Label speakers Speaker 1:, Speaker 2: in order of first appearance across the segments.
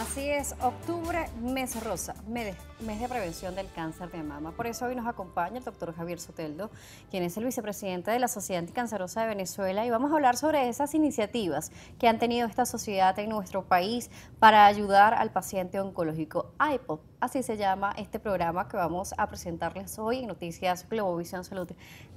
Speaker 1: Así es, octubre, mes rosa, mes de, prevención del cáncer de mama. Por eso hoy nos acompaña el doctor Javier Soteldo, quien es el vicepresidente de la Sociedad Anticancerosa de Venezuela, y vamos a hablar sobre esas iniciativas que han tenido esta sociedad en nuestro país para ayudar al paciente oncológico IPOP Así se llama este programa que vamos a presentarles hoy en Noticias Globovisión Salud.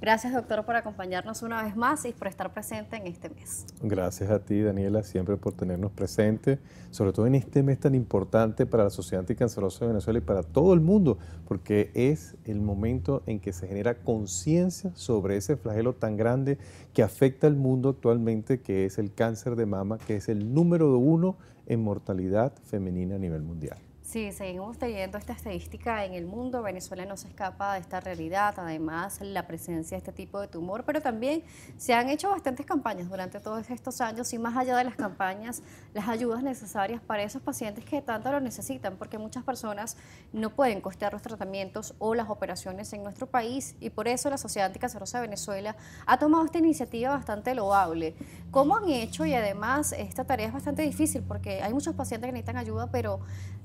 Speaker 1: Gracias, doctor, por acompañarnos una vez más y por estar presente en este mes.
Speaker 2: Gracias a ti, Daniela, siempre por tenernos presente, sobre todo en este mes tan importante para la sociedad anticancerosa de Venezuela y para todo el mundo, porque es el momento en que se genera conciencia sobre ese flagelo tan grande que afecta al mundo actualmente, que es el cáncer de mama, que es el número uno en mortalidad femenina a nivel mundial.
Speaker 1: Sí, seguimos teniendo esta estadística en el mundo. Venezuela no se escapa de esta realidad. Además, la presencia de este tipo de tumor, pero también se han hecho bastantes campañas durante todos estos años y más allá de las campañas, las ayudas necesarias para esos pacientes que tanto lo necesitan, porque muchas personas no pueden costear los tratamientos o las operaciones en nuestro país y por eso la Sociedad Anticancerosa de Venezuela ha tomado esta iniciativa bastante loable. ¿Cómo han hecho? Y además, esta tarea es bastante difícil porque hay muchos pacientes que necesitan ayuda, pero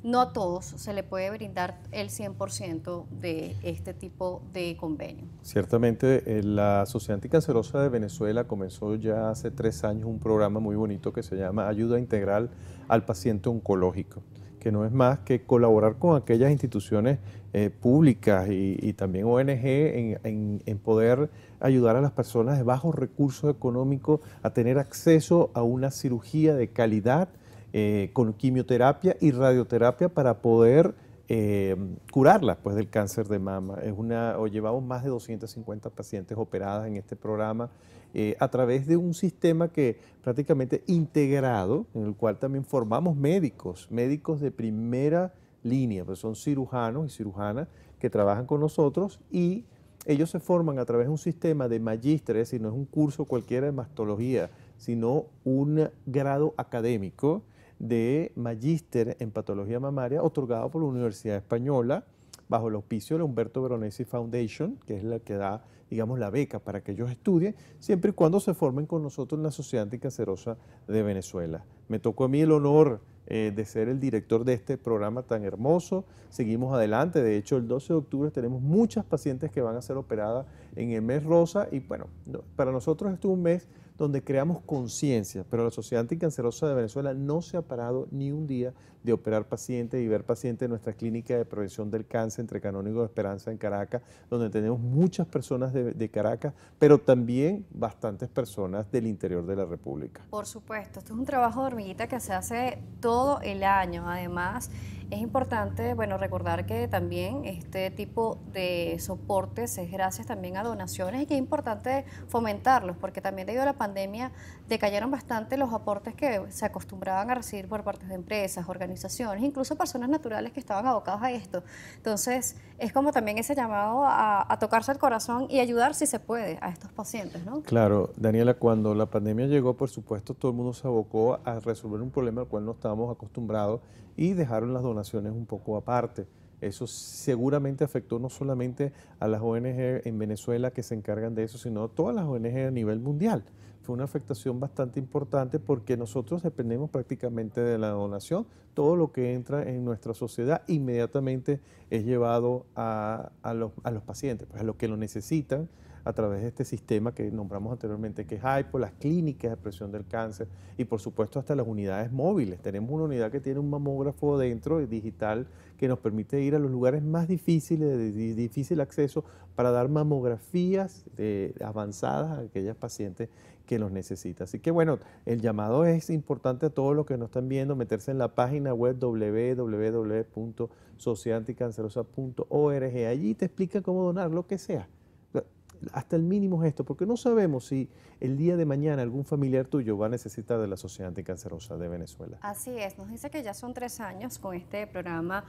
Speaker 1: no todos se le puede brindar el 100% de este tipo de convenio.
Speaker 2: Ciertamente, eh, la Sociedad Anticancerosa de Venezuela comenzó ya hace tres años un programa muy bonito que se llama Ayuda Integral al Paciente Oncológico que no es más que colaborar con aquellas instituciones eh, públicas y, también ONG en, poder ayudar a las personas de bajos recursos económicos a tener acceso a una cirugía de calidad eh, con quimioterapia y radioterapia para poder eh, curarla pues, del cáncer de mama. Es una, llevamos más de 250 pacientes operadas en este programa eh, a través de un sistema que prácticamente integrado, en el cual también formamos médicos, médicos de primera línea, pues son cirujanos y cirujanas que trabajan con nosotros y ellos se forman a través de un sistema de magíster, es decir, no es un curso cualquiera de mastología, sino un grado académico de magíster en patología mamaria otorgado por la Universidad Española bajo el auspicio de la Humberto Veronesi Foundation, que es la que da digamos, la beca para que ellos estudien, siempre y cuando se formen con nosotros en la Sociedad Anticancerosa de Venezuela. Me tocó a mí el honor eh, de ser el director de este programa tan hermoso. Seguimos adelante. De hecho, el 12 de octubre tenemos muchas pacientes que van a ser operadas en el mes rosa. Y bueno, para nosotros este es un mes donde creamos conciencia, pero la Sociedad Anticancerosa de Venezuela no se ha parado ni un día de operar pacientes y ver pacientes en nuestra clínica de prevención del cáncer entre Canónigo de Esperanza en Caracas, donde tenemos muchas personas de, Caracas, pero también bastantes personas del interior de la República.
Speaker 1: Por supuesto, esto es un trabajo de hormiguita que se hace todo el año. Además, es importante, bueno, recordar que también este tipo de soportes es gracias también a donaciones y que es importante fomentarlos, porque también debido a la pandemia decayeron bastante los aportes que se acostumbraban a recibir por parte de empresas, organizaciones, incluso personas naturales que estaban abocadas a esto. Entonces, es como también ese llamado a, tocarse el corazón y ayudar si se puede a estos pacientes, ¿no?
Speaker 2: Claro, Daniela, cuando la pandemia llegó, por supuesto, todo el mundo se abocó a resolver un problema al cual no estábamos acostumbrados y dejaron las donaciones donaciones un poco aparte. Eso seguramente afectó no solamente a las ONG en Venezuela que se encargan de eso, sino a todas las ONG a nivel mundial. Fue una afectación bastante importante porque nosotros dependemos prácticamente de la donación. Todo lo que entra en nuestra sociedad inmediatamente es llevado a, los, a los, pacientes, pues a los que lo necesitan a través de este sistema que nombramos anteriormente, que es Hypo, las clínicas de presión del cáncer y por supuesto hasta las unidades móviles. Tenemos una unidad que tiene un mamógrafo dentro eh, digital que nos permite ir a los lugares más difíciles, de difícil acceso, para dar mamografías eh, avanzadas a aquellas pacientes que los necesitan. Así que bueno, el llamado es importante a todos los que nos están viendo, meterse en la página web www.socianticancerosa.org Allí te explica cómo donar lo que sea hasta el mínimo gesto, porque no sabemos si el día de mañana algún familiar tuyo va a necesitar de la Sociedad Anticancerosa de Venezuela.
Speaker 1: Así es, nos dice que ya son tres años con este programa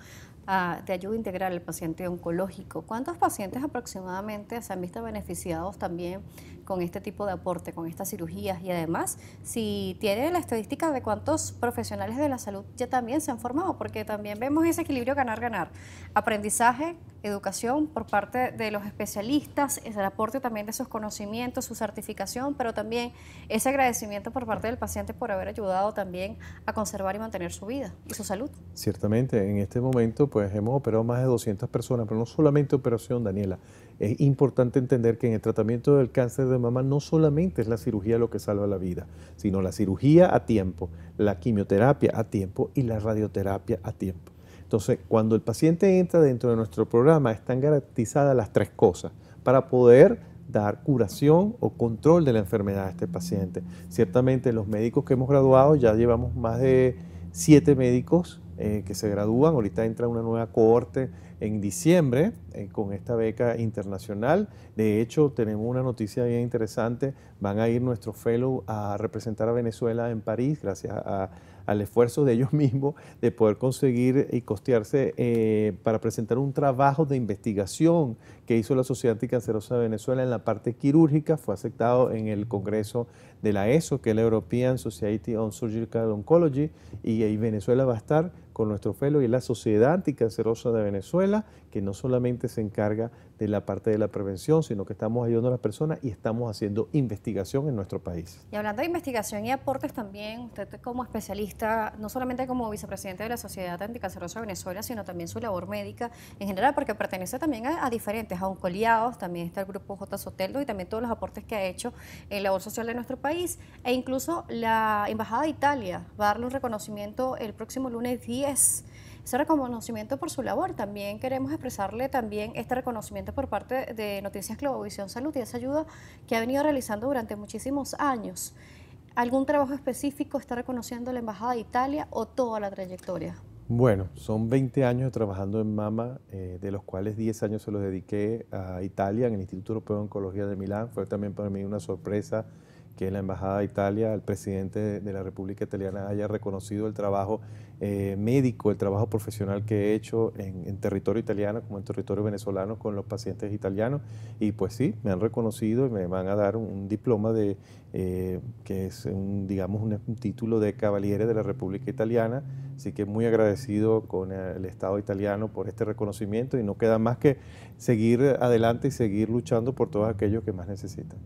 Speaker 1: ah, de ayuda integral al paciente oncológico. ¿Cuántos pacientes aproximadamente se han visto beneficiados también con este tipo de aporte, con estas cirugías y además si tiene la estadística de cuántos profesionales de la salud ya también se han formado, porque también vemos ese equilibrio ganar-ganar, aprendizaje, educación por parte de los especialistas, el aporte también de sus conocimientos, su certificación, pero también ese agradecimiento por parte del paciente por haber ayudado también a conservar y mantener su vida y su salud.
Speaker 2: Ciertamente, en este momento pues hemos operado más de 200 personas, pero no solamente operación, Daniela, es importante entender que en el tratamiento del cáncer de mama no solamente es la cirugía lo que salva la vida, sino la cirugía a tiempo, la quimioterapia a tiempo y la radioterapia a tiempo. Entonces, cuando el paciente entra dentro de nuestro programa, están garantizadas las tres cosas para poder dar curación o control de la enfermedad a este paciente. Ciertamente los médicos que hemos graduado, ya llevamos más de siete médicos eh, que se gradúan. Ahorita entra una nueva cohorte en diciembre eh, con esta beca internacional. De hecho, tenemos una noticia bien interesante. Van a ir nuestros fellows a representar a Venezuela en París gracias al esfuerzo de ellos mismos de poder conseguir y costearse eh, para presentar un trabajo de investigación que hizo la Sociedad Anticancerosa de Venezuela en la parte quirúrgica. Fue aceptado en el Congreso de la ESO, que es la European Society on Surgical Oncology, y ahí Venezuela va a estar con nuestro FELO y la Sociedad Anticancerosa de Venezuela, que no solamente se encarga de la parte de la prevención, sino que estamos ayudando a las personas y estamos haciendo investigación en nuestro país.
Speaker 1: Y hablando de investigación y aportes también, usted como especialista, no solamente como vicepresidente de la Sociedad Anticancerosa de Venezuela, sino también su labor médica en general, porque pertenece también a, diferentes, a también está el grupo J. Sotelo y también todos los aportes que ha hecho en labor social de nuestro país, e incluso la Embajada de Italia va a darle un reconocimiento el próximo lunes 10 ese reconocimiento por su labor. También queremos expresarle también este reconocimiento por parte de Noticias Globovisión Salud y esa ayuda que ha venido realizando durante muchísimos años. ¿Algún trabajo específico está reconociendo la Embajada de Italia o toda la trayectoria?
Speaker 2: Bueno, son 20 años trabajando en mama, eh, de los cuales 10 años se los dediqué a Italia, en el Instituto Europeo de Oncología de Milán. Fue también para mí una sorpresa que la Embajada de Italia, el presidente de la República Italiana haya reconocido el trabajo eh, médico, el trabajo profesional que he hecho en, territorio italiano como en territorio venezolano con los pacientes italianos. Y pues sí, me han reconocido y me van a dar un, diploma de, eh, que es un, digamos, un, título de caballero de la República Italiana. Así que muy agradecido con el Estado italiano por este reconocimiento y no queda más que seguir adelante y seguir luchando por todos aquellos que más necesitan.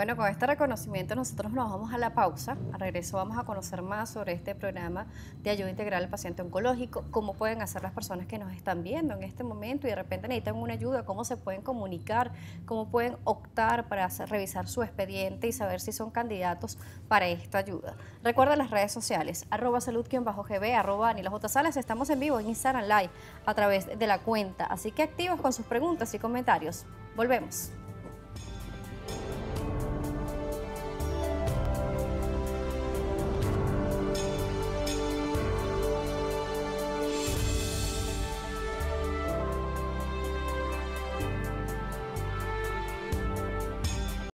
Speaker 1: Bueno, con este reconocimiento nosotros nos vamos a la pausa. Al regreso vamos a conocer más sobre este programa de ayuda integral al paciente oncológico, cómo pueden hacer las personas que nos están viendo en este momento y de repente necesitan una ayuda, cómo se pueden comunicar, cómo pueden optar para revisar su expediente y saber si son candidatos para esta ayuda. Recuerda las redes sociales, arroba salud-gb, arroba las otras Salas. Estamos en vivo en Instagram Live a través de la cuenta, así que activos con sus preguntas y comentarios. Volvemos.